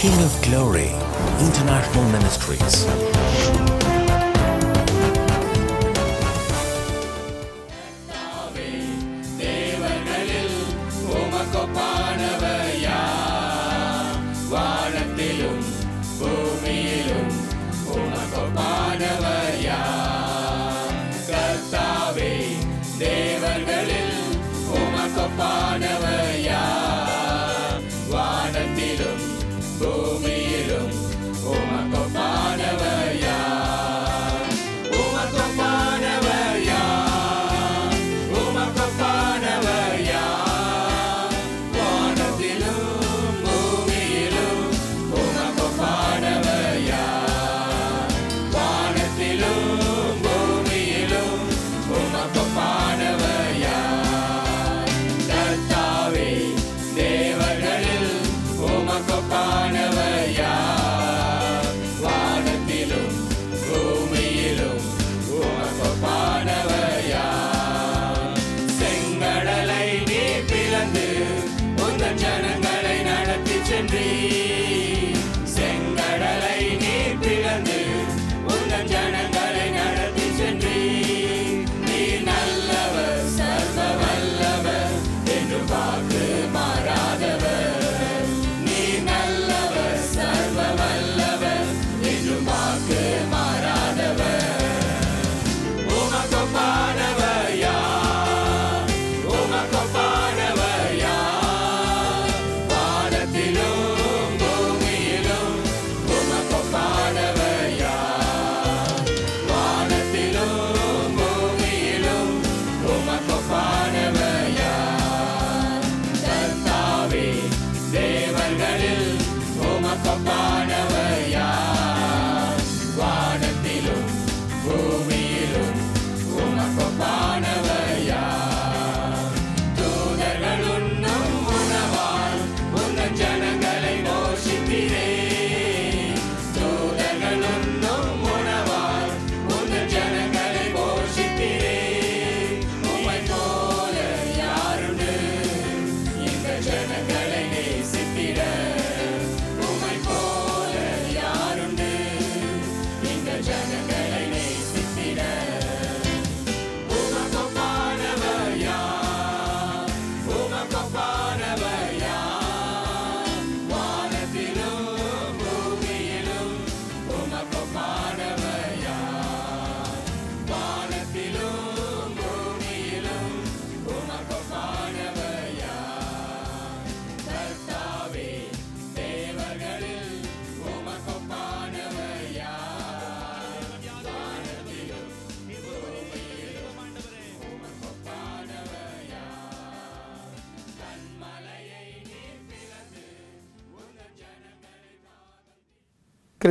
King of Glory International Ministries.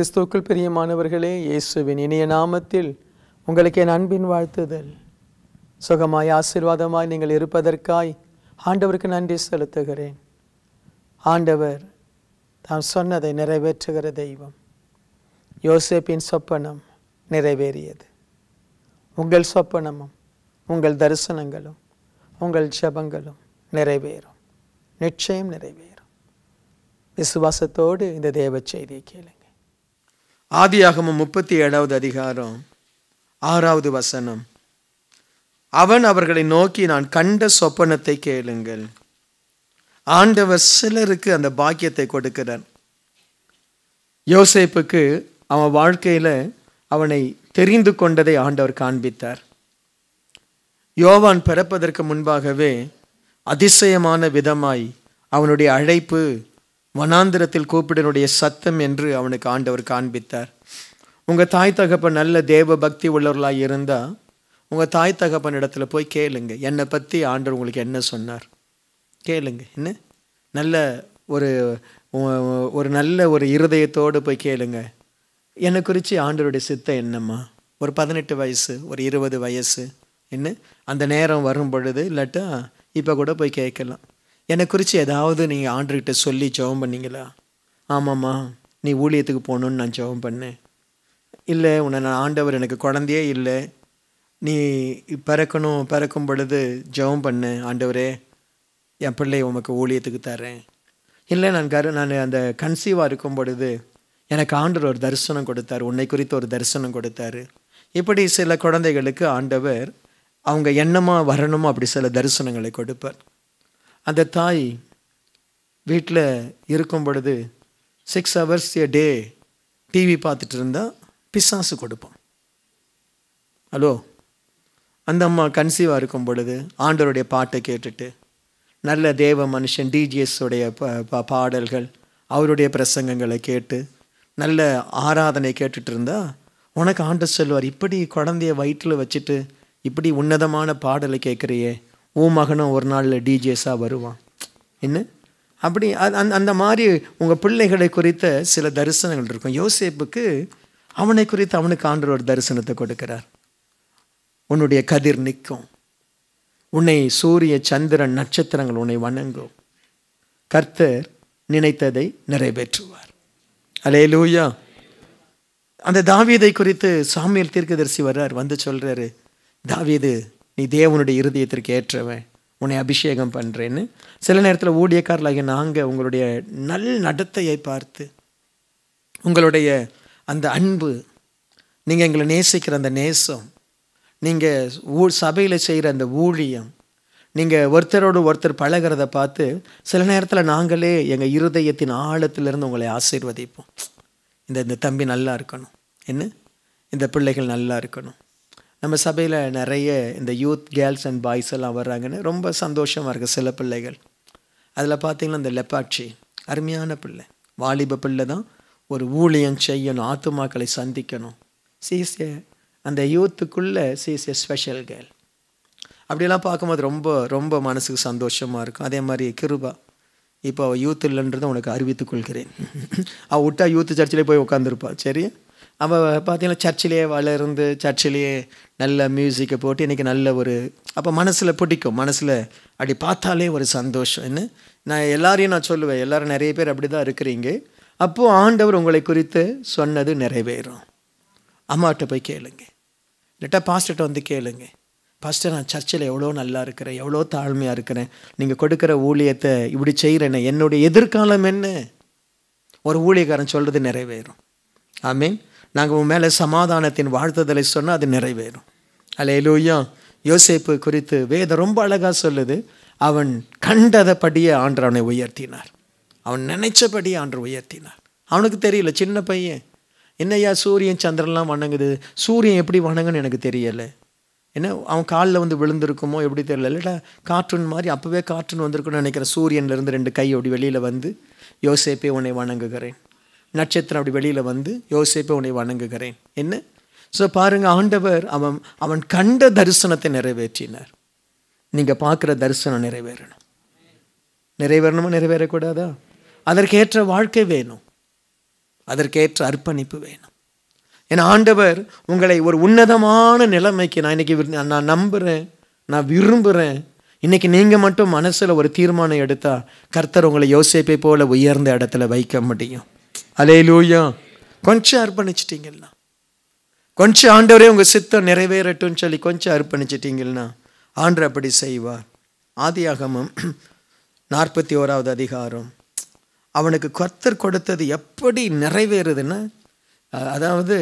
கிறிஸ்துவுக்குள் பிரியமானவர்களே இயேசுவின் இனிய நாமத்தில் உங்களுக்கு என் அன்பின் வாழ்த்துதல் சுகமாய் ஆசீர்வாதமாய் நீங்கள் இருப்பதற்காய் ஆண்டவருக்கு நன்றி செலுத்துகிறேன் ஆண்டவர் தாம் சொன்னதை நிறைவேற்றுகிற தெய்வம் யோசேப்பின் சொப்பனம் நிறைவேறியது உங்கள் சொப்பனமும் உங்கள் தரிசனங்களும் உங்கள் ஜபங்களும் நிறைவேறும் நிச்சயம் நிறைவேறும் விசுவாசத்தோடு இந்த தேவ செய்தியை கேளுங்க ஆதியாகமும் முப்பத்தி ஏழாவது அதிகாரம் ஆறாவது வசனம் அவன் அவர்களை நோக்கி நான் கண்ட சொப்பனத்தை கேளுங்கள் ஆண்டவர் சிலருக்கு அந்த பாக்கியத்தை கொடுக்கிறார் யோசேப்புக்கு அவன் வாழ்க்கையில் அவனை தெரிந்து கொண்டதை ஆண்டவர் காண்பித்தார் யோவான் பிறப்பதற்கு முன்பாகவே அதிசயமான விதமாய் அவனுடைய அழைப்பு வனாந்திரத்தில் கூப்பிடனுடைய சத்தம் என்று அவனுக்கு ஆண்டவர் காண்பித்தார் உங்கள் தாய் தகப்பன் நல்ல தேவ பக்தி உள்ளவர்களாக இருந்தால் உங்கள் தாய் தகப்பன் இடத்துல போய் கேளுங்க என்னை பற்றி ஆண்டவர் உங்களுக்கு என்ன சொன்னார் கேளுங்க என்ன நல்ல ஒரு ஒரு நல்ல ஒரு இருதயத்தோடு போய் கேளுங்க என்னை குறித்து ஆண்டவருடைய சித்தம் என்னம்மா ஒரு பதினெட்டு வயசு ஒரு இருபது வயசு என்ன அந்த நேரம் வரும் பொழுது இல்லாட்டா இப்போ கூட போய் கேட்கலாம் என்னை குறித்து ஏதாவது நீங்கள் ஆண்டுகிட்ட சொல்லி ஜெபம் பண்ணீங்களா ஆமாம்மா நீ ஊழியத்துக்கு போகணுன்னு நான் ஜெபம் பண்ணேன் இல்லை உன்னை நான் ஆண்டவர் எனக்கு குழந்தையே இல்லை நீ பிறக்கணும் பிறக்கும் பொழுது ஜெபம் பண்ணு ஆண்டவரே என் பிள்ளை உமக்கு ஊழியத்துக்கு தரேன் இல்லை நான் கரு நான் அந்த கன்சீவாக இருக்கும் பொழுது எனக்கு ஆண்டவர் ஒரு தரிசனம் கொடுத்தார் உன்னை குறித்து ஒரு தரிசனம் கொடுத்தாரு இப்படி சில குழந்தைகளுக்கு ஆண்டவர் அவங்க என்னமாக வரணுமோ அப்படி சில தரிசனங்களை கொடுப்பார் அந்த தாய் வீட்டில் இருக்கும் பொழுது six hours a day TV பார்த்துட்டு இருந்தால் பிசாசு கொடுப்பான் ஹலோ அந்த அம்மா கன்சீவாக இருக்கும் பொழுது ஆண்டவருடைய பாட்டை கேட்டுட்டு நல்ல தேவ மனுஷன் டிஜிஎஸ்ஸுடைய பாடல்கள் அவருடைய பிரசங்கங்களை கேட்டு நல்ல ஆராதனை கேட்டுட்டு இருந்தா உனக்கு ஆண்டு செல்வார் இப்படி குழந்தைய வயிற்றில் வச்சுட்டு இப்படி உன்னதமான பாடலை கேட்குறியே உன் மகனும் ஒரு நாளில் டிஜேஸாக வருவான் என்ன அப்படி அந் அந்த மாதிரி உங்கள் பிள்ளைகளை குறித்த சில தரிசனங்கள் இருக்கும் யோசேப்புக்கு அவனை குறித்து அவனுக்கு ஆண்டு ஒரு தரிசனத்தை கொடுக்கிறார் உன்னுடைய கதிர் நிற்கும் உன்னை சூரிய சந்திரன் நட்சத்திரங்கள் உன்னை வணங்கும் கர்த்தர் நினைத்ததை நிறைவேற்றுவார் அலே லூயா அந்த தாவீதை குறித்து சாமியல் தீர்க்கதரிசி வர்றார் வந்து சொல்கிறாரு தாவீது நீ தேவனுடைய இருதயத்திற்கு ஏற்றவன் உன்னை அபிஷேகம் பண்ணுறேன்னு சில நேரத்தில் ஊழியக்காரர்களாகிய நாங்கள் உங்களுடைய நல் நடத்தையை பார்த்து உங்களுடைய அந்த அன்பு நீங்கள் எங்களை நேசிக்கிற அந்த நேசம் நீங்கள் ஊ சபையில் செய்கிற அந்த ஊழியம் நீங்கள் ஒருத்தரோடு ஒருத்தர் பழகிறத பார்த்து சில நேரத்தில் நாங்களே எங்கள் இருதயத்தின் ஆழத்திலிருந்து உங்களை ஆசீர்வதிப்போம் இந்த இந்த தம்பி நல்லா இருக்கணும் என்ன இந்த பிள்ளைகள் நல்லா இருக்கணும் நம்ம சபையில் நிறைய இந்த யூத் கேர்ள்ஸ் அண்ட் பாய்ஸ் எல்லாம் வர்றாங்கன்னு ரொம்ப சந்தோஷமாக இருக்குது சில பிள்ளைகள் அதில் பார்த்திங்கன்னா இந்த லெப்பாட்சி அருமையான பிள்ளை வாலிப பிள்ளை தான் ஒரு ஊழியம் செய்யணும் ஆத்துமாக்களை சந்திக்கணும் சிசிய அந்த யூத்துக்குள்ளே சிசிய ஸ்பெஷல் கேர்ள் அப்படிலாம் பார்க்கும்போது ரொம்ப ரொம்ப மனசுக்கு சந்தோஷமாக இருக்கும் அதே மாதிரி கிருபா இப்போ அவள் யூத் இல்லைன்றதை உனக்கு அறிவித்துக் கொள்கிறேன் அவள் விட்டா யூத் சர்ச்சிலே போய் உட்காந்துருப்பா சரி அவள் பார்த்தீங்கன்னா சர்ச்சிலேயே வளர்ந்து சர்ச்சிலேயே நல்ல மியூசிக்கை போட்டு இன்றைக்கி நல்ல ஒரு அப்போ மனசில் பிடிக்கும் மனசில் அப்படி பார்த்தாலே ஒரு சந்தோஷம் என்ன நான் எல்லாரையும் நான் சொல்லுவேன் எல்லோரும் நிறைய பேர் அப்படி தான் இருக்கிறீங்க அப்போது ஆண்டவர் உங்களை குறித்து சொன்னது நிறைவேறும் அம்மாட்ட போய் கேளுங்க இல்லட்டா பாஸ்டர்கிட்ட வந்து கேளுங்க ஃபஸ்ட்டு நான் சர்ச்சில் எவ்வளோ நல்லா இருக்கிறேன் எவ்வளோ தாழ்மையாக இருக்கிறேன் நீங்கள் கொடுக்குற ஊழியத்தை இப்படி செய்கிறேன்னு என்னுடைய எதிர்காலம் என்ன ஒரு ஊழியக்காரன் சொல்கிறது நிறைவேறும் ஐ மீன் நாங்கள் உன் மேலே சமாதானத்தின் வாழ்த்துதலை சொன்னால் அது நிறைவேறும் அலையிலூயா யோசேப்பு குறித்து வேதம் ரொம்ப அழகாக சொல்லுது அவன் கண்டதைப்படியே ஆண்டு அவனை உயர்த்தினார் அவன் நினைச்சபடியே ஆண்டு உயர்த்தினார் அவனுக்கு தெரியல சின்ன பையன் என்னையா சூரியன் சந்திரன்லாம் வணங்குது சூரியன் எப்படி வணங்குன்னு எனக்கு தெரியலை என்ன அவன் காலில் வந்து விழுந்திருக்குமோ எப்படி தெரியல இல்லைடா கார்ட்டூன் மாதிரி அப்போவே கார்ட்டூன் வந்திருக்குன்னு நினைக்கிறேன் சூரியன்லேருந்து ரெண்டு கை அப்படி வெளியில் வந்து யோசேப்பே உன்னை வணங்குகிறேன் நட்சத்திரம் அப்படி வெளியில் வந்து யோசிப்பை உன்னை வணங்குகிறேன் என்ன ஸோ பாருங்கள் ஆண்டவர் அவன் அவன் கண்ட தரிசனத்தை நிறைவேற்றினார் நீங்கள் பார்க்குற தரிசனம் நிறைவேறணும் நிறைவேறணுமா நிறைவேறக்கூடாதா அதற்கேற்ற வாழ்க்கை வேணும் அதற்கேற்ற அர்ப்பணிப்பு வேணும் என் ஆண்டவர் உங்களை ஒரு உன்னதமான நிலைமைக்கு நான் இன்றைக்கி நான் நம்புகிறேன் நான் விரும்புகிறேன் இன்றைக்கி நீங்கள் மட்டும் மனசில் ஒரு தீர்மானம் எடுத்தால் கர்த்தர் உங்களை யோசிப்பை போல் உயர்ந்த இடத்துல வைக்க முடியும் அலையிலூயா கொஞ்சம் அர்ப்பணிச்சிட்டிங்கன்னா கொஞ்சம் ஆண்டவரே உங்கள் சித்தம் நிறைவேறட்டும் சொல்லி கொஞ்சம் அர்ப்பணிச்சிட்டிங்கன்னா ஆண்டு அப்படி செய்வார் அகமம் நாற்பத்தி ஓராவது அதிகாரம் அவனுக்கு கர்த்தர் கொடுத்தது எப்படி நிறைவேறுதுன்னு அதாவது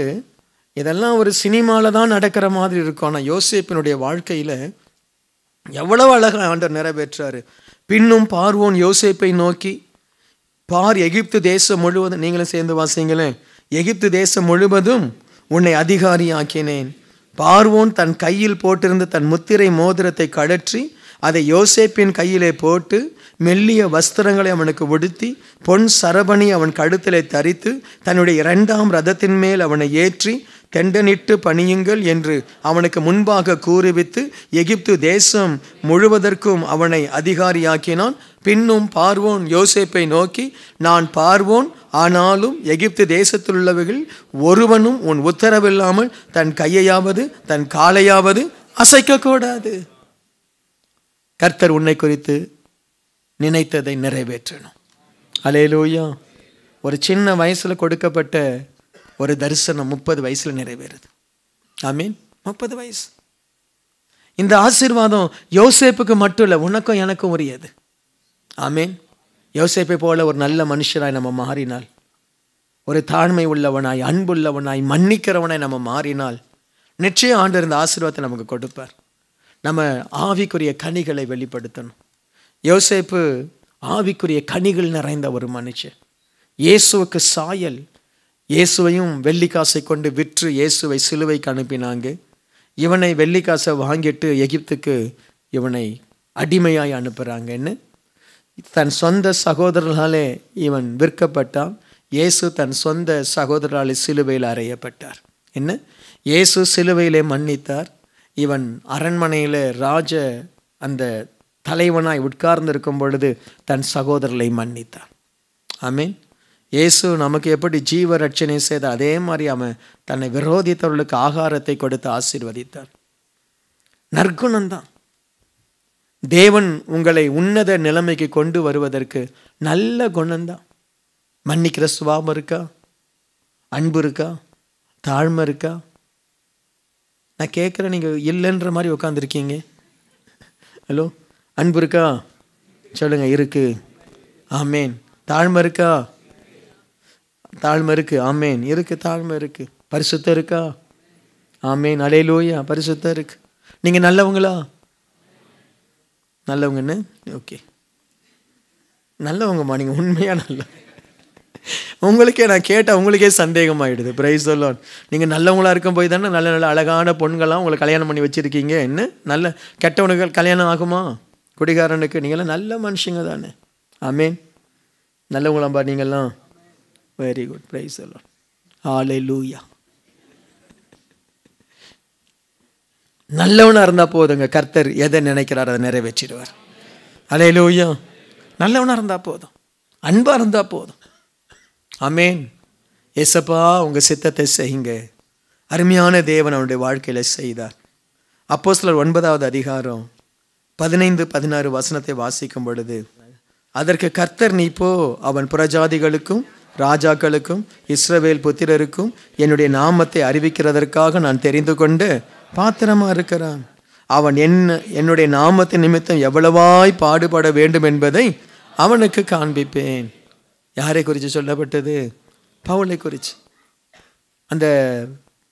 இதெல்லாம் ஒரு சினிமாவில் தான் நடக்கிற மாதிரி இருக்கும் ஆனால் யோசிப்பினுடைய வாழ்க்கையில் எவ்வளவு அழகாக ஆண்டவர் நிறைவேற்றாரு பின்னும் பார்வோன் யோசிப்பை நோக்கி பார் எகிப்து தேசம் முழுவதும் நீங்களும் சேர்ந்து வாசிங்களேன் எகிப்து தேசம் முழுவதும் உன்னை அதிகாரி ஆக்கினேன் பார்வோன் தன் கையில் போட்டிருந்த தன் முத்திரை மோதிரத்தை கழற்றி அதை யோசேப்பின் கையிலே போட்டு மெல்லிய வஸ்திரங்களை அவனுக்கு உடுத்தி பொன் சரபணி அவன் கழுத்திலே தரித்து தன்னுடைய இரண்டாம் ரதத்தின் மேல் அவனை ஏற்றி தெண்டனிட்டு பணியுங்கள் என்று அவனுக்கு முன்பாக கூறுவித்து எகிப்து தேசம் முழுவதற்கும் அவனை அதிகாரியாக்கினான் பின்னும் பார்வோன் யோசேப்பை நோக்கி நான் பார்வோன் ஆனாலும் எகிப்து தேசத்தில் உள்ளவர்கள் ஒருவனும் உன் உத்தரவில்லாமல் தன் கையையாவது தன் காலையாவது அசைக்கக்கூடாது கர்த்தர் உன்னை குறித்து நினைத்ததை நிறைவேற்றணும் அலேலோயா ஒரு சின்ன வயசில் கொடுக்கப்பட்ட ஒரு தரிசனம் முப்பது வயசில் நிறைவேறுது ஐ மீன் முப்பது வயசு இந்த ஆசீர்வாதம் யோசேப்புக்கு மட்டும் இல்லை உனக்கும் எனக்கும் உரியது ஆமேன் யோசிப்பை போல ஒரு நல்ல மனுஷராய் நம்ம மாறினால் ஒரு தாழ்மை உள்ளவனாய் அன்புள்ளவனாய் மன்னிக்கிறவனாய் நம்ம மாறினால் நிச்சயம் ஆண்டு இருந்த ஆசீர்வாதத்தை நமக்கு கொடுப்பார் நம்ம ஆவிக்குரிய கனிகளை வெளிப்படுத்தணும் யோசேப்பு ஆவிக்குரிய கனிகள் நிறைந்த ஒரு மனுஷன் இயேசுவுக்கு சாயல் இயேசுவையும் வெள்ளிக்காசை கொண்டு விற்று இயேசுவை சிலுவைக்கு அனுப்பினாங்க இவனை வெள்ளிக்காசை வாங்கிட்டு எகிப்துக்கு இவனை அடிமையாய் அனுப்புகிறாங்கன்னு தன் சொந்த சகோதரர்களாலே இவன் விற்கப்பட்டான் இயேசு தன் சொந்த சகோதரராலே சிலுவையில் அறையப்பட்டார் என்ன இயேசு சிலுவையிலே மன்னித்தார் இவன் அரண்மனையில் ராஜ அந்த தலைவனாய் உட்கார்ந்திருக்கும் பொழுது தன் சகோதரர்களை மன்னித்தான் ஆமீன் இயேசு நமக்கு எப்படி ஜீவ ரட்சணை செய்த அதே மாதிரி அவன் தன்னை விரோதித்தவர்களுக்கு ஆகாரத்தை கொடுத்து ஆசீர்வதித்தார் நற்குணம்தான் தேவன் உங்களை உன்னத நிலைமைக்கு கொண்டு வருவதற்கு நல்ல குணந்தான் மன்னிக்கிற சுபாவம் இருக்கா அன்பு இருக்கா தாழ்மை இருக்கா நான் கேட்குறேன் நீங்கள் இல்லைன்ற மாதிரி உட்காந்துருக்கீங்க ஹலோ அன்பு இருக்கா சொல்லுங்கள் இருக்குது ஆமேன் தாழ்மை இருக்கா தாழ்மை இருக்குது ஆமேன் இருக்குது தாழ்மை இருக்குது பரிசுத்தம் இருக்கா ஆமேன் அலையிலோயா பரிசுத்தம் இருக்குது நீங்கள் நல்லவங்களா நல்லவங்கன்னு ஓகே நல்லவங்கம்மா நீங்கள் உண்மையாக நல்ல உங்களுக்கே நான் கேட்டால் உங்களுக்கே சந்தேகம் ஆகிடுது பிரைஸ் சொல்லுவான் நீங்கள் நல்லவங்களாக இருக்கும் போய் தானே நல்ல நல்ல அழகான பொண்கள்லாம் உங்களை கல்யாணம் பண்ணி வச்சுருக்கீங்க என்ன நல்ல கெட்டவனுக்கு கல்யாணம் ஆகுமா குடிகாரனுக்கு நீங்களாம் நல்ல மனுஷங்க தானே ஆமேன் நல்லவங்களாம்பா நீங்கள்லாம் வெரி குட் பிரைஸ் சொல்லுவான் ஆலை லூயா நல்லவனாக இருந்தால் போதுங்க கர்த்தர் எதை நினைக்கிறார் அதை நிறைவேற்றிடுவார் அலே லூயா நல்லவனாக இருந்தால் போதும் அன்பாக இருந்தால் போதும் அமேன் எசப்பா உங்கள் சித்தத்தை செய்யுங்க அருமையான தேவன் அவனுடைய வாழ்க்கையில் செய்தார் அப்போ சிலர் ஒன்பதாவது அதிகாரம் பதினைந்து பதினாறு வசனத்தை வாசிக்கும் பொழுது அதற்கு கர்த்தர் நீ போ அவன் புறஜாதிகளுக்கும் ராஜாக்களுக்கும் இஸ்ரவேல் புத்திரருக்கும் என்னுடைய நாமத்தை அறிவிக்கிறதற்காக நான் தெரிந்து கொண்டு பாத்திரமாக இருக்கிறான் அவன் என்ன என்னுடைய நாமத்தின் நிமித்தம் எவ்வளவாய் பாடுபட வேண்டும் என்பதை அவனுக்கு காண்பிப்பேன் யாரை குறித்து சொல்லப்பட்டது பவுலை குறித்து அந்த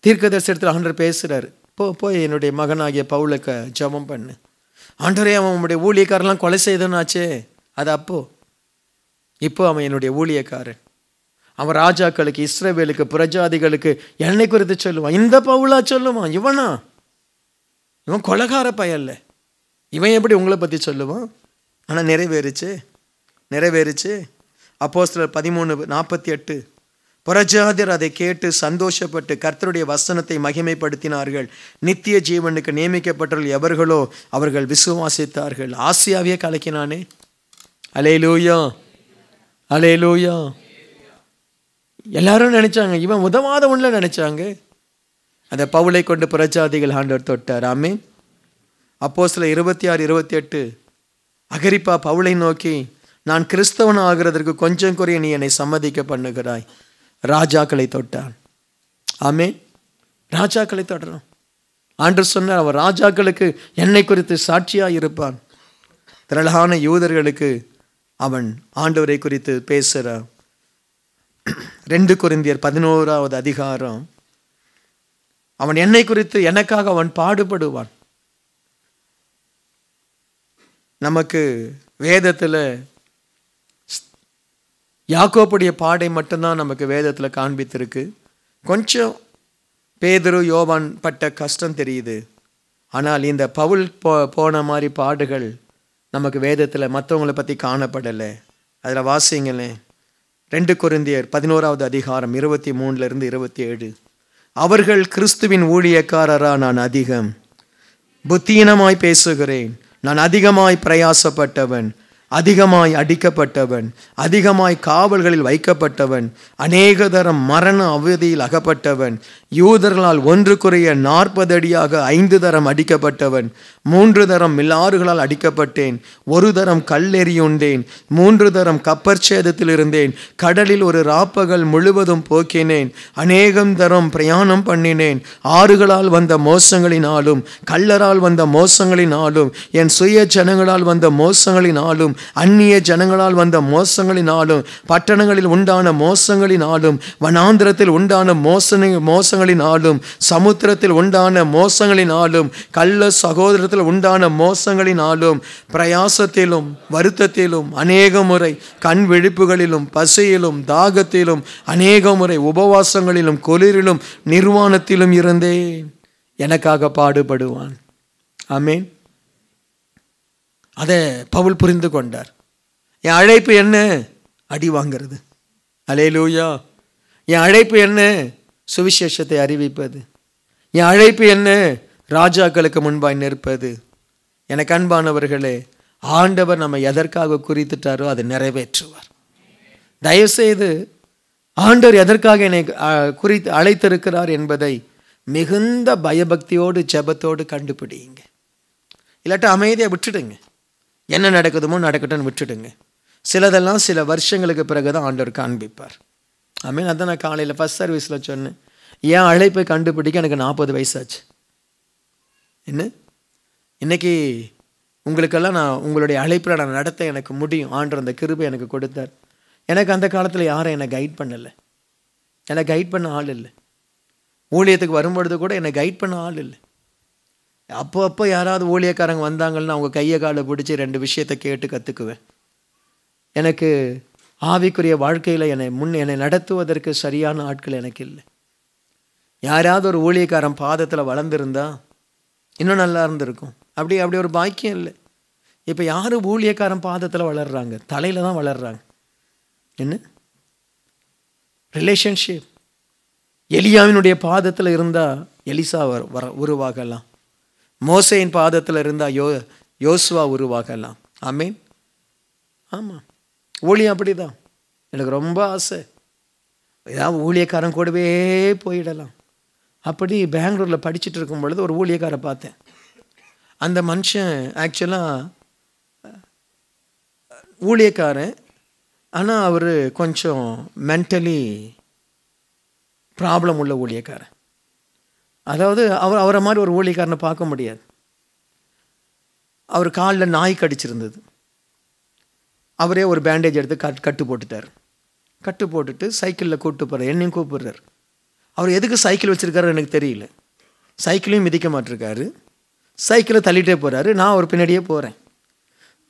தீர்க்கதரிசனத்தில் ஆண்டர் பேசுகிறார் போ போய் என்னுடைய மகனாகிய பவுலுக்கு ஜபம் பண்ணு ஆண்டரே அவன் உன்னுடைய ஊழியக்காரெல்லாம் கொலை செய்தனாச்சே அது அப்போது இப்போது அவன் என்னுடைய ஊழியக்காரன் அவன் ராஜாக்களுக்கு இஸ்ரேவேலுக்கு பிரஜாதிகளுக்கு என்னை குறித்து சொல்லுவான் இந்த பவுலா சொல்லுவான் இவனா இவன் கொலகார பயல்ல இவன் எப்படி உங்களை பற்றி சொல்லுவான் ஆனால் நிறைவேறுச்சு நிறைவேறுச்சு அப்போ சிலர் பதிமூணு நாற்பத்தி எட்டு புரஜாதியர் அதை கேட்டு சந்தோஷப்பட்டு கர்த்தருடைய வசனத்தை மகிமைப்படுத்தினார்கள் நித்திய ஜீவனுக்கு நியமிக்கப்பட்டுள்ள எவர்களோ அவர்கள் விசுவாசித்தார்கள் ஆசியாவே கலக்கினானே அலே லூயா அலே லூயா எல்லாரும் நினச்சாங்க இவன் உதவாதவன்ல நினச்சாங்க அந்த பவுளை கொண்டு புறஜாதிகள் ஆண்டவர் தொட்டார் ஆமே அப்போ சில இருபத்தி ஆறு இருபத்தி எட்டு அகரிப்பா பவுளை நோக்கி நான் கிறிஸ்தவன் ஆகிறதற்கு கொஞ்சம் குறைய நீ என்னை சம்மதிக்க பண்ணுகிறாய் ராஜாக்களை தொட்டான் ஆமே ராஜாக்களை தொடரும் ஆண்டு சொன்னார் அவர் ராஜாக்களுக்கு என்னை குறித்து சாட்சியாக இருப்பான் திரளான யூதர்களுக்கு அவன் ஆண்டவரை குறித்து பேசுகிறான் ரெண்டு குருந்தியர் பதினோராவது அதிகாரம் அவன் என்னை குறித்து எனக்காக அவன் பாடுபடுவான் நமக்கு வேதத்தில் யாக்கோப்புடைய பாடை மட்டும்தான் நமக்கு வேதத்தில் காண்பித்திருக்கு கொஞ்சம் பேதரு யோவான் பட்ட கஷ்டம் தெரியுது ஆனால் இந்த பவுல் போ போன மாதிரி பாடுகள் நமக்கு வேதத்தில் மற்றவங்களை பற்றி காணப்படலை அதில் வாசிங்களேன் ரெண்டு குருந்தியர் பதினோராவது அதிகாரம் இருபத்தி மூணுலேருந்து இருபத்தி ஏழு அவர்கள் கிறிஸ்துவின் ஊழியக்காரரா நான் அதிகம் புத்தீனமாய் பேசுகிறேன் நான் அதிகமாய் பிரயாசப்பட்டவன் அதிகமாய் அடிக்கப்பட்டவன் அதிகமாய் காவல்களில் வைக்கப்பட்டவன் அநேக தரம் மரண அவதியில் அகப்பட்டவன் யூதர்களால் ஒன்று குறைய நாற்பது அடியாக ஐந்து தரம் அடிக்கப்பட்டவன் மூன்று தரம் மில்லாறுகளால் அடிக்கப்பட்டேன் ஒரு தரம் கல்லெறியுண்டேன் மூன்று தரம் கப்பற்சேதத்தில் இருந்தேன் கடலில் ஒரு ராப்பகல் முழுவதும் போக்கினேன் அநேகம் தரம் பிரயாணம் பண்ணினேன் ஆறுகளால் வந்த மோசங்களினாலும் கல்லரால் வந்த மோசங்களினாலும் என் சுய ஜனங்களால் வந்த மோசங்களினாலும் அந்நிய ஜனங்களால் வந்த மோசங்களினாலும் பட்டணங்களில் உண்டான மோசங்களினாலும் வனாந்திரத்தில் உண்டான மோசனை மோச மோசங்களினாலும் சமுத்திரத்தில் உண்டான மோசங்களினாலும் கள்ள சகோதரத்தில் உண்டான மோசங்களினாலும் பிரயாசத்திலும் வருத்தத்திலும் அநேக முறை கண் விழிப்புகளிலும் பசியிலும் தாகத்திலும் அநேக முறை உபவாசங்களிலும் குளிரிலும் நிர்வாணத்திலும் இருந்தே எனக்காக பாடுபடுவான் அமேன் அதை பவுல் புரிந்து கொண்டார் என் அழைப்பு என்ன அடி வாங்கிறது அலே லூயா என் அழைப்பு என்ன சுவிசேஷத்தை அறிவிப்பது என் அழைப்பு என்ன ராஜாக்களுக்கு முன்பாய் நிற்பது எனக்கு அன்பானவர்களே ஆண்டவர் நம்ம எதற்காக குறித்துட்டாரோ அதை நிறைவேற்றுவார் தயவுசெய்து ஆண்டவர் எதற்காக என்னை குறித்து அழைத்திருக்கிறார் என்பதை மிகுந்த பயபக்தியோடு ஜபத்தோடு கண்டுபிடிங்க இல்லாட்டா அமைதியாக விட்டுடுங்க என்ன நடக்குதுமோ நடக்கட்டும்னு விட்டுடுங்க சிலதெல்லாம் சில வருஷங்களுக்கு பிறகு தான் ஆண்டவர் காண்பிப்பார் அமீன் அதான் நான் காலையில் ஃபஸ்ட் சர்வீஸில் சொன்னேன் ஏன் அழைப்பை கண்டுபிடிக்க எனக்கு நாற்பது வயசாச்சு என்ன இன்றைக்கி உங்களுக்கெல்லாம் நான் உங்களுடைய அழைப்பில் நான் நடத்த எனக்கு முடியும் ஆண்டு அந்த கிருபை எனக்கு கொடுத்தார் எனக்கு அந்த காலத்தில் யாரும் என்னை கைட் பண்ணலை என்னை கைட் பண்ண ஆள் இல்லை ஊழியத்துக்கு வரும்பொழுது கூட என்னை கைட் பண்ண ஆள் இல்லை அப்போ அப்போ யாராவது ஊழியக்காரங்க வந்தாங்கன்னா அவங்க கையை காலை பிடிச்சி ரெண்டு விஷயத்தை கேட்டு கற்றுக்குவேன் எனக்கு ஆவிக்குரிய வாழ்க்கையில் என்னை முன் என்னை நடத்துவதற்கு சரியான ஆட்கள் எனக்கு இல்லை யாராவது ஒரு ஊழியக்காரன் பாதத்தில் வளர்ந்துருந்தா இன்னும் நல்லா இருந்திருக்கும் அப்படி அப்படி ஒரு பாக்கியம் இல்லை இப்போ யாரும் ஊழியக்காரன் பாதத்தில் வளர்கிறாங்க தலையில் தான் வளர்கிறாங்க என்ன ரிலேஷன்ஷிப் எலியாவினுடைய பாதத்தில் இருந்தால் எலிசா வர உருவாகலாம் மோசையின் பாதத்தில் இருந்தால் யோ யோசுவா உருவாகலாம் ஆமீன் ஆமாம் ஊழியம் அப்படி தான் எனக்கு ரொம்ப ஆசை ஏதாவது ஊழியக்காரன் கூடவே போயிடலாம் அப்படி பெங்களூரில் படிச்சுட்டு இருக்கும் பொழுது ஒரு ஊழியக்காரை பார்த்தேன் அந்த மனுஷன் ஆக்சுவலாக ஊழியக்காரன் ஆனால் அவர் கொஞ்சம் மென்டலி ப்ராப்ளம் உள்ள ஊழியக்காரன் அதாவது அவர் அவரை மாதிரி ஒரு ஊழியக்காரனை பார்க்க முடியாது அவர் காலில் நாய் கடிச்சிருந்தது அவரே ஒரு பேண்டேஜ் எடுத்து கட் கட்டு போட்டுட்டார் கட்டு போட்டுட்டு சைக்கிளில் கூப்பிட்டு போகிறார் என்னையும் கூப்பிடுறார் அவர் எதுக்கு சைக்கிள் வச்சுருக்காரு எனக்கு தெரியல சைக்கிளையும் மிதிக்க மாட்டிருக்காரு சைக்கிளை தள்ளிகிட்டே போகிறாரு நான் அவர் பின்னாடியே போகிறேன்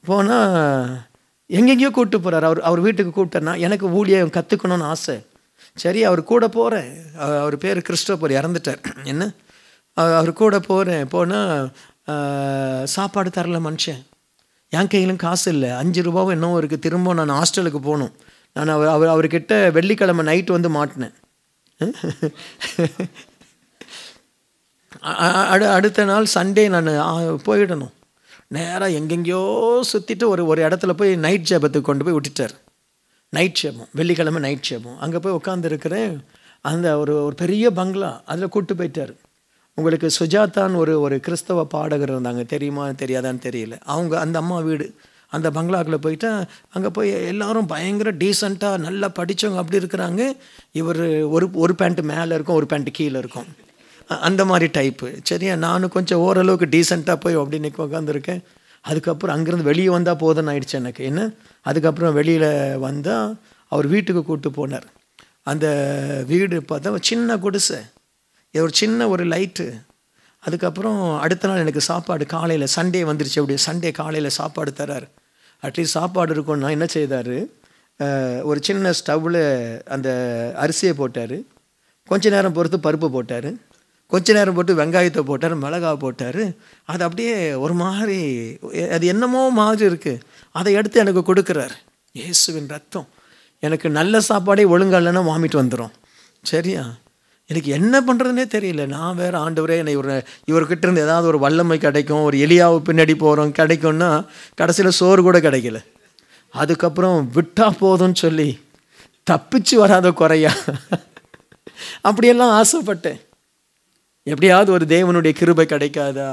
போனால் எங்கெங்கேயோ கூப்பிட்டு போகிறார் அவர் அவர் வீட்டுக்கு கூப்பிட்டேன்னா எனக்கு ஊழியை கற்றுக்கணும்னு ஆசை சரி அவர் கூட போகிறேன் அவர் பேர் கிறிஸ்டோபர் இறந்துட்டார் என்ன அவர் கூட போகிறேன் போனால் சாப்பாடு தரல மனுஷன் என் கையிலும் காசு இல்லை அஞ்சு ரூபாவும் என்னவோ இருக்குது திரும்ப நான் ஹாஸ்டலுக்கு போகணும் நான் அவர் அவர் அவர்கிட்ட வெள்ளிக்கிழமை நைட் வந்து மாட்டினேன் அடு அடுத்த நாள் சண்டே நான் போயிடணும் நேராக எங்கெங்கேயோ சுற்றிட்டு ஒரு ஒரு இடத்துல போய் நைட் ஜேபத்துக்கு கொண்டு போய் விட்டுட்டார் நைட் ஷேபம் வெள்ளிக்கிழமை நைட் ஷேபம் அங்கே போய் உட்காந்துருக்கிறேன் அந்த ஒரு ஒரு பெரிய பங்களா அதில் கூப்பிட்டு போயிட்டார் உங்களுக்கு சுஜாதான்னு ஒரு ஒரு கிறிஸ்தவ பாடகர் இருந்தாங்க தெரியுமா தெரியாதான்னு தெரியல அவங்க அந்த அம்மா வீடு அந்த பங்களாக்கில் போயிட்டேன் அங்கே போய் எல்லாரும் பயங்கர டீசெண்டாக நல்லா படித்தவங்க அப்படி இருக்கிறாங்க இவர் ஒரு ஒரு பேண்ட்டு மேலே இருக்கும் ஒரு பேண்ட்டு கீழே இருக்கும் அந்த மாதிரி டைப்பு சரியா நானும் கொஞ்சம் ஓரளவுக்கு டீசெண்டாக போய் அப்படி நிற்க உட்காந்துருக்கேன் அதுக்கப்புறம் அங்கேருந்து வெளியே வந்தால் போதும்னு ஆயிடுச்சு எனக்கு என்ன அதுக்கப்புறம் வெளியில் வந்தால் அவர் வீட்டுக்கு கூப்பிட்டு போனார் அந்த வீடு பார்த்தா சின்ன குடிசை இது ஒரு சின்ன ஒரு லைட்டு அதுக்கப்புறம் அடுத்த நாள் எனக்கு சாப்பாடு காலையில் சண்டே வந்துருச்சு அப்படியே சண்டே காலையில் சாப்பாடு தரார் அட்லீஸ்ட் சாப்பாடு இருக்கும்னா என்ன செய்தார் ஒரு சின்ன ஸ்டவ்வில் அந்த அரிசியை போட்டார் கொஞ்ச நேரம் பொறுத்து பருப்பு போட்டார் கொஞ்ச நேரம் போட்டு வெங்காயத்தை போட்டார் மிளகா போட்டார் அது அப்படியே ஒரு மாதிரி அது என்னமோ மாதிரி இருக்குது அதை எடுத்து எனக்கு கொடுக்குறார் இயேசுவின் ரத்தம் எனக்கு நல்ல சாப்பாடே ஒழுங்கா இல்லைன்னா வாமிட்டு வந்துடும் சரியா எனக்கு என்ன பண்ணுறதுனே தெரியல நான் வேறு ஆண்டவரே என்னை ஒரு இவர்கிட்ட இருந்து ஏதாவது ஒரு வல்லமை கிடைக்கும் ஒரு எளியாவை பின்னாடி போகிறோம் கிடைக்கும்னா கடைசியில் சோறு கூட கிடைக்கல அதுக்கப்புறம் விட்டால் போதும்னு சொல்லி தப்பிச்சு வராத குறையா அப்படியெல்லாம் ஆசைப்பட்டேன் எப்படியாவது ஒரு தேவனுடைய கிருபை கிடைக்காதா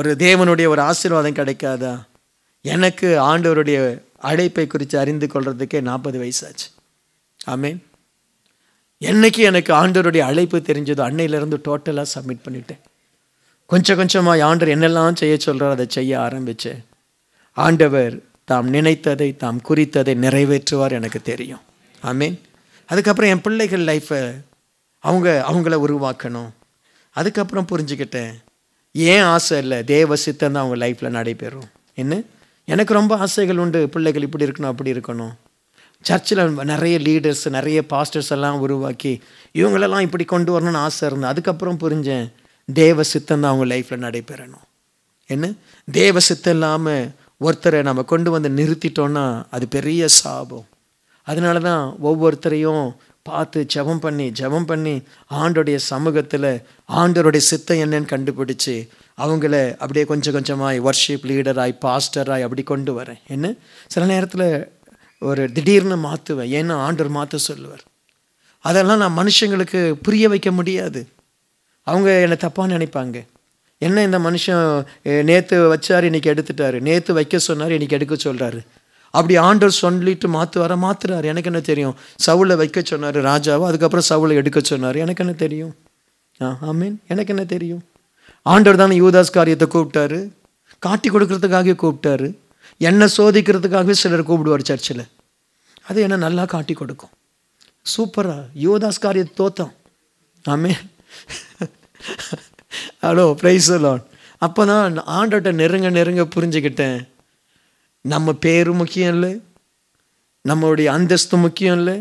ஒரு தேவனுடைய ஒரு ஆசீர்வாதம் கிடைக்காதா எனக்கு ஆண்டவருடைய அழைப்பை குறித்து அறிந்து கொள்கிறதுக்கே நாற்பது வயசாச்சு ஆமேன் என்னைக்கு எனக்கு ஆண்டருடைய அழைப்பு தெரிஞ்சதோ அன்னையிலேருந்து டோட்டலாக சப்மிட் பண்ணிட்டேன் கொஞ்சம் கொஞ்சமாக ஆண்டர் என்னெல்லாம் செய்ய சொல்கிறார் அதை செய்ய ஆரம்பித்தேன் ஆண்டவர் தாம் நினைத்ததை தாம் குறித்ததை நிறைவேற்றுவார் எனக்கு தெரியும் ஆமீன் அதுக்கப்புறம் என் பிள்ளைகள் லைஃப்பை அவங்க அவங்கள உருவாக்கணும் அதுக்கப்புறம் புரிஞ்சுக்கிட்டேன் ஏன் ஆசை இல்லை தேவ சித்தம் தான் அவங்க லைஃப்பில் நடைபெறும் என்ன எனக்கு ரொம்ப ஆசைகள் உண்டு பிள்ளைகள் இப்படி இருக்கணும் அப்படி இருக்கணும் சர்ச்சில் நிறைய லீடர்ஸ் நிறைய பாஸ்டர்ஸ் எல்லாம் உருவாக்கி இவங்களெல்லாம் இப்படி கொண்டு வரணும்னு ஆசை இருந்தது அதுக்கப்புறம் புரிஞ்சேன் தேவ சித்தம் தான் அவங்க லைஃப்பில் நடைபெறணும் என்ன தேவ சித்தம் இல்லாமல் ஒருத்தரை நம்ம கொண்டு வந்து நிறுத்திட்டோன்னா அது பெரிய சாபம் அதனால தான் ஒவ்வொருத்தரையும் பார்த்து ஜபம் பண்ணி ஜபம் பண்ணி ஆண்டோடைய சமூகத்தில் ஆண்டோருடைய சித்தம் என்னன்னு கண்டுபிடிச்சி அவங்கள அப்படியே கொஞ்சம் கொஞ்சமாய் ஒர்ஷிப் லீடராய் பாஸ்டராய் அப்படி கொண்டு வரேன் என்ன சில நேரத்தில் ஒரு திடீர்னு மாற்றுவேன் ஏன்னா ஆண்டவர் மாற்ற சொல்லுவார் அதெல்லாம் நான் மனுஷங்களுக்கு புரிய வைக்க முடியாது அவங்க என்னை தப்பாக நினைப்பாங்க என்ன இந்த மனுஷன் நேற்று வச்சார் இன்றைக்கி எடுத்துட்டார் நேற்று வைக்க சொன்னார் இன்னைக்கு எடுக்க சொல்கிறாரு அப்படி ஆண்டவர் சொல்லிட்டு மாற்றுவார மாற்றுறார் எனக்கு என்ன தெரியும் சவுளை வைக்க சொன்னார் ராஜாவோ அதுக்கப்புறம் சவுளை எடுக்க சொன்னார் எனக்கு என்ன தெரியும் ஆ ஆமீன் எனக்கு என்ன தெரியும் ஆண்டவர் தானே யூதாஸ் காரியத்தை கூப்பிட்டாரு காட்டி கொடுக்கறதுக்காக கூப்பிட்டாரு என்னை சோதிக்கிறதுக்காகவே சிலர் கூப்பிடுவார் சர்ச்சில் அது என்ன நல்லா காட்டி கொடுக்கும் சூப்பராக யோதாஸ் காரிய தோத்தம் ஆமே ஹலோ ப்ரைஸ் லான் அப்போ தான் ஆண்டோட்ட நெருங்க நெருங்க புரிஞ்சுக்கிட்டேன் நம்ம பேர் முக்கியம் இல்லை நம்மளுடைய அந்தஸ்து முக்கியம் இல்லை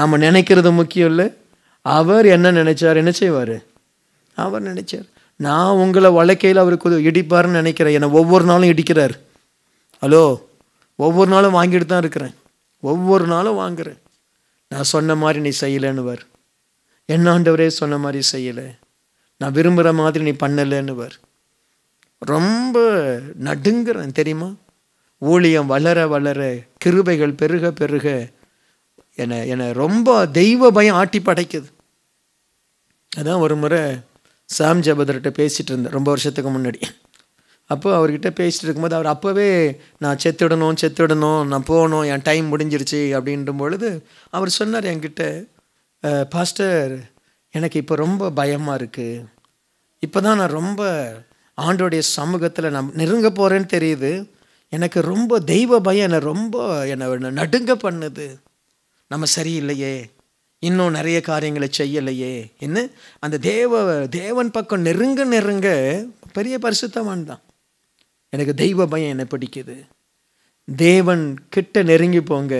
நம்ம நினைக்கிறது முக்கியம் இல்லை அவர் என்ன நினைச்சார் என்ன செய்வார் அவர் நினைச்சார் நான் உங்களை வழக்கையில் அவருக்கு இடிப்பார்னு நினைக்கிறேன் என்னை ஒவ்வொரு நாளும் இடிக்கிறார் ஹலோ ஒவ்வொரு நாளும் வாங்கிட்டு தான் இருக்கிறேன் ஒவ்வொரு நாளும் வாங்குறேன் நான் சொன்ன மாதிரி நீ செய்யலைன்னுவர் என்னாண்டவரே சொன்ன மாதிரி செய்யலை நான் விரும்புகிற மாதிரி நீ பண்ணலைன்னுவர் ரொம்ப நடுங்கிறேன் தெரியுமா ஊழியம் வளர வளர கிருபைகள் பெருக பெருக என்னை என்னை ரொம்ப தெய்வ பயம் ஆட்டி படைக்குது அதான் ஒரு முறை சாம் ஜபதர்கிட்ட பேசிகிட்டு இருந்தேன் ரொம்ப வருஷத்துக்கு முன்னாடி அப்போ அவர்கிட்ட பேசிட்டு இருக்கும்போது அவர் அப்போவே நான் செத்துடணும் செத்துடணும் நான் போகணும் என் டைம் முடிஞ்சிருச்சு அப்படின்ற பொழுது அவர் சொன்னார் என்கிட்ட பாஸ்டர் எனக்கு இப்போ ரொம்ப பயமாக இருக்குது இப்போ தான் நான் ரொம்ப ஆண்டோடைய சமூகத்தில் நான் நெருங்க போகிறேன்னு தெரியுது எனக்கு ரொம்ப தெய்வ பயம் என்னை ரொம்ப என்னை நடுங்க பண்ணுது நம்ம சரியில்லையே இன்னும் நிறைய காரியங்களை செய்யலையே என்ன அந்த தேவ தேவன் பக்கம் நெருங்க நெருங்க பெரிய பரிசுத்தவான் தான் எனக்கு தெய்வ பயம் என்னை பிடிக்குது தேவன் கிட்ட நெருங்கி போங்க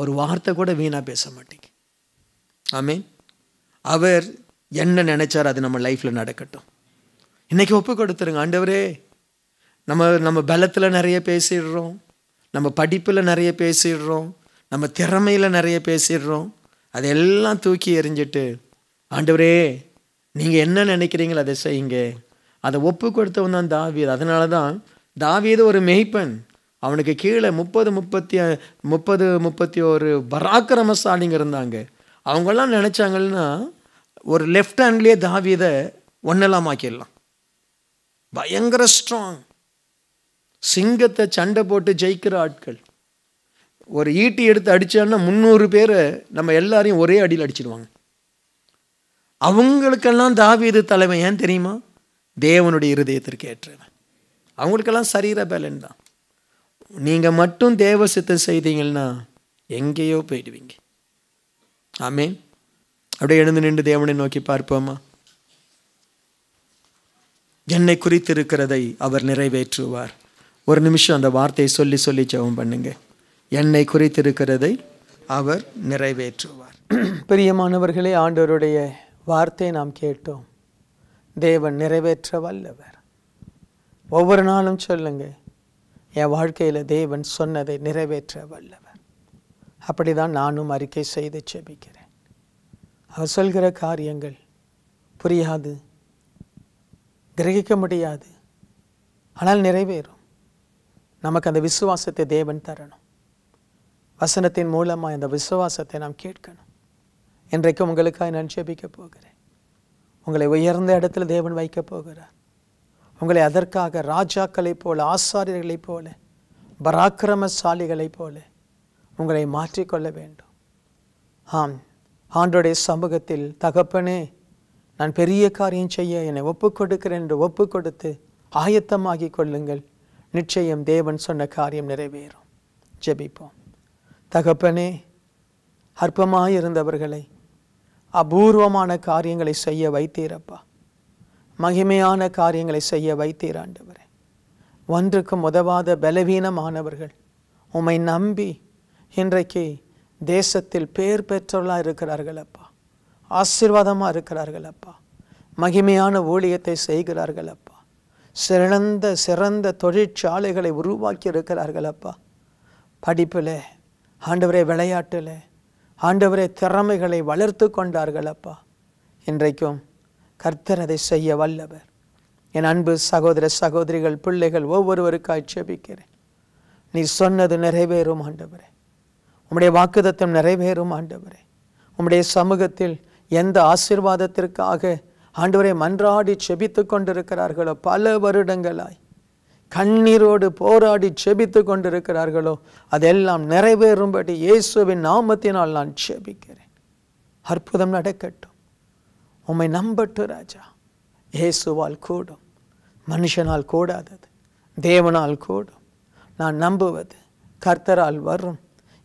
ஒரு வார்த்தை கூட வீணாக பேச மாட்டேங்க ஆமீன் அவர் என்ன நினச்சார் அது நம்ம லைஃப்பில் நடக்கட்டும் இன்றைக்கி ஒப்பு கொடுத்துருங்க ஆண்டவரே நம்ம நம்ம பலத்தில் நிறைய பேசிடுறோம் நம்ம படிப்பில் நிறைய பேசிடுறோம் நம்ம திறமையில் நிறைய பேசிடுறோம் அதையெல்லாம் தூக்கி எறிஞ்சிட்டு ஆண்டவரே நீங்கள் என்ன நினைக்கிறீங்களோ அதை செய்யுங்க அதை ஒப்பு கொடுத்தவன் தான் தாவீது அதனால தான் தாவீது ஒரு மெய்ப்பன் அவனுக்கு கீழே முப்பது முப்பத்தி முப்பது முப்பத்தி ஒரு பராக்கிரமசாலிங்க இருந்தாங்க அவங்கெல்லாம் நினச்சாங்கன்னா ஒரு லெஃப்ட் ஹேண்ட்லேயே தாவீதை ஒன்றெல்லாம் ஆக்கிடலாம் பயங்கர ஸ்ட்ராங் சிங்கத்தை சண்டை போட்டு ஜெயிக்கிற ஆட்கள் ஒரு ஈட்டி எடுத்து அடித்தோன்னா முந்நூறு பேரை நம்ம எல்லாரையும் ஒரே அடியில் அடிச்சிடுவாங்க அவங்களுக்கெல்லாம் தாவீது தலைமை தலைவன் ஏன் தெரியுமா தேவனுடைய இருதயத்திற்கு ஏற்றவன் அவங்களுக்கெல்லாம் சரீர பலன் தான் நீங்கள் மட்டும் தேவ சித்தம் செய்தீங்கன்னா எங்கேயோ போயிடுவீங்க ஆமே அப்படியே எழுந்து நின்று தேவனை நோக்கி பார்ப்போமா என்னை குறித்திருக்கிறதை அவர் நிறைவேற்றுவார் ஒரு நிமிஷம் அந்த வார்த்தையை சொல்லி சொல்லி ஜெபம் பண்ணுங்க என்னை குறித்திருக்கிறதை அவர் நிறைவேற்றுவார் பிரியமானவர்களே ஆண்டவருடைய வார்த்தை நாம் கேட்டோம் தேவன் நிறைவேற்ற வல்லவர் ஒவ்வொரு நாளும் சொல்லுங்க என் வாழ்க்கையில் தேவன் சொன்னதை நிறைவேற்ற வல்லவர் அப்படி தான் நானும் அறிக்கை செய்து செபிக்கிறேன் அவர் சொல்கிற காரியங்கள் புரியாது கிரகிக்க முடியாது ஆனால் நிறைவேறும் நமக்கு அந்த விசுவாசத்தை தேவன் தரணும் வசனத்தின் மூலமாக அந்த விசுவாசத்தை நாம் கேட்கணும் இன்றைக்கு உங்களுக்காக நான் செபிக்க போகிறேன் உங்களை உயர்ந்த இடத்துல தேவன் வைக்கப் போகிறார் உங்களை அதற்காக ராஜாக்களைப் போல ஆசாரியர்களைப் போல பராக்கிரமசாலிகளைப் போல உங்களை மாற்றிக்கொள்ள வேண்டும் ஆம் ஆண்டோடைய சமூகத்தில் தகப்பனே நான் பெரிய காரியம் செய்ய என்னை ஒப்புக்கொடுக்கிறேன் கொடுக்கிறேன் என்று ஒப்புக் கொடுத்து ஆயத்தமாகி கொள்ளுங்கள் நிச்சயம் தேவன் சொன்ன காரியம் நிறைவேறும் ஜெபிப்போம் தகப்பனே அற்பமாயிருந்தவர்களை அபூர்வமான காரியங்களை செய்ய வைத்தீரப்பா மகிமையான காரியங்களை செய்ய வைத்தீர் ஒன்றுக்கு உதவாத பலவீனமானவர்கள் உம்மை நம்பி இன்றைக்கு தேசத்தில் பேர் பெற்றவர்களாக இருக்கிறார்கள் அப்பா ஆசீர்வாதமாக இருக்கிறார்கள் அப்பா மகிமையான ஊழியத்தை செய்கிறார்கள் அப்பா சிறந்த சிறந்த தொழிற்சாலைகளை உருவாக்கி இருக்கிறார்கள் அப்பா படிப்பில் ஆண்டவரே விளையாட்டில் ஆண்டவரே திறமைகளை வளர்த்து கொண்டார்கள் அப்பா இன்றைக்கும் கர்த்தர் அதை செய்ய வல்லவர் என் அன்பு சகோதர சகோதரிகள் பிள்ளைகள் ஒவ்வொருவருக்காய் செபிக்கிறேன் நீ சொன்னது நிறைவேறும் ஆண்டவரே உம்முடைய வாக்குதத்தம் நிறைவேறும் ஆண்டவரே உம்முடைய சமூகத்தில் எந்த ஆசிர்வாதத்திற்காக ஆண்டவரை மன்றாடி செபித்து கொண்டிருக்கிறார்களோ பல வருடங்களாய் கண்ணீரோடு போராடி செபித்து கொண்டிருக்கிறார்களோ அதெல்லாம் நிறைவேறும்படி இயேசுவின் நாமத்தினால் நான் செபிக்கிறேன் அற்புதம் நடக்கட்டும் உம்மை நம்பட்டு ராஜா இயேசுவால் கூடும் மனுஷனால் கூடாதது தேவனால் கூடும் நான் நம்புவது கர்த்தரால் வரும்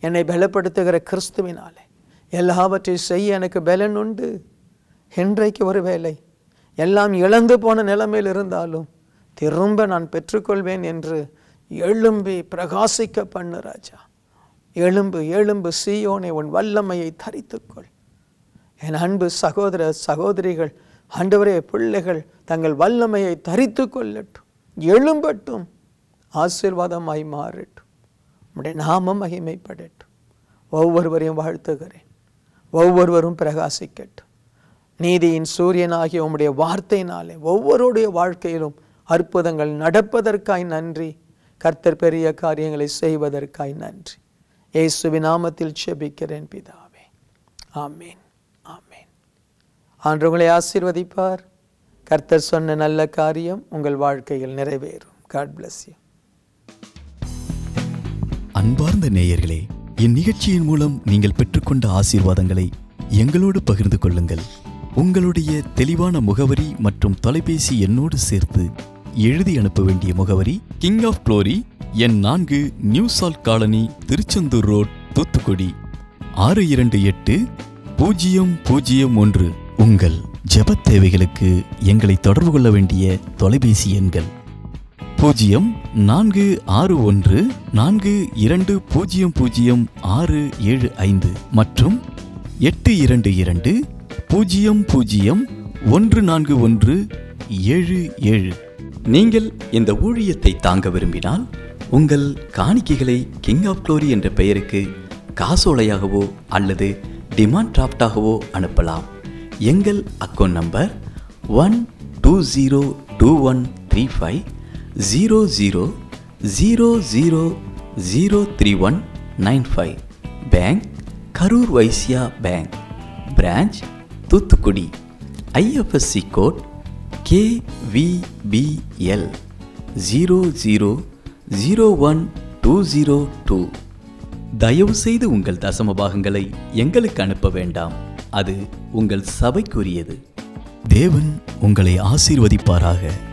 என்னை பலப்படுத்துகிற கிறிஸ்துவினாலே எல்லாவற்றையும் செய்ய எனக்கு பலன் உண்டு இன்றைக்கு ஒரு வேலை எல்லாம் இழந்து போன நிலைமையில் இருந்தாலும் திரும்ப நான் பெற்றுக்கொள்வேன் என்று எழும்பி பிரகாசிக்க பண்ணு ராஜா எழும்பு எழும்பு சீயோனை உன் வல்லமையை தரித்துக்கொள் என் அன்பு சகோதர சகோதரிகள் ஆண்டவரே பிள்ளைகள் தங்கள் வல்லமையை தரித்து கொள்ளட்டும் எழும்பட்டும் ஆசீர்வாதமாய் மாறட்டும் நம்முடைய நாமம் மகிமைப்படட்டும் ஒவ்வொருவரையும் வாழ்த்துகிறேன் ஒவ்வொருவரும் பிரகாசிக்கட்டும் நீதியின் சூரியனாகிய உம்முடைய வார்த்தையினாலே ஒவ்வொருடைய வாழ்க்கையிலும் அற்புதங்கள் நடப்பதற்காய் நன்றி கர்த்தர் பெரிய காரியங்களை செய்வதற்காய் நன்றி இயேசுவின் நாமத்தில் செபிக்கிறேன் பிதாவே ஆமேன் ஆமேன் ஆண்டவங்களை ஆசீர்வதிப்பார் கர்த்தர் சொன்ன நல்ல காரியம் உங்கள் வாழ்க்கையில் நிறைவேறும் காட் பிளஸ் யூ அன்பார்ந்த நேயர்களே இந்நிகழ்ச்சியின் மூலம் நீங்கள் பெற்றுக்கொண்ட ஆசீர்வாதங்களை எங்களோடு பகிர்ந்து கொள்ளுங்கள் உங்களுடைய தெளிவான முகவரி மற்றும் தொலைபேசி எண்ணோடு சேர்த்து எழுதி அனுப்ப வேண்டிய முகவரி கிங் ஆஃப் குளோரி என் நான்கு new salt colony Tiruchendur road Thoothukudi ஆறு இரண்டு எட்டு பூஜ்ஜியம் பூஜ்ஜியம் ஒன்று உங்கள் ஜெபத் தேவைகளுக்கு எங்களை தொடர்பு கொள்ள வேண்டிய தொலைபேசி எண்கள் பூஜ்ஜியம் நான்கு ஆறு ஒன்று நான்கு இரண்டு பூஜ்ஜியம் பூஜ்ஜியம் ஆறு ஏழு ஐந்து மற்றும் எட்டு இரண்டு இரண்டு பூஜ்ஜியம் பூஜ்ஜியம் ஒன்று நான்கு ஒன்று ஏழு ஏழு நீங்கள் இந்த ஊழியத்தை தாங்க விரும்பினால் உங்கள் காணிக்கைகளை கிங் ஆஃப் க்ளோரி என்ற பெயருக்கு காசோலையாகவோ அல்லது டிமாண்ட் டிராஃப்டாகவோ அனுப்பலாம் எங்கள் account number one two zero two one three five zero zero zero zero zero three one nine five bank Karur Vysya bank branch Thoothukudi IFSC code KVBL zero zero zero one two zero two தயவுசெய்து உங்கள் தசம பாகங்களை எங்களுக்கு அனுப்ப வேண்டாம் அது உங்கள் சபைக்குரியது தேவன் உங்களை ஆசீர்வதிப்பாராக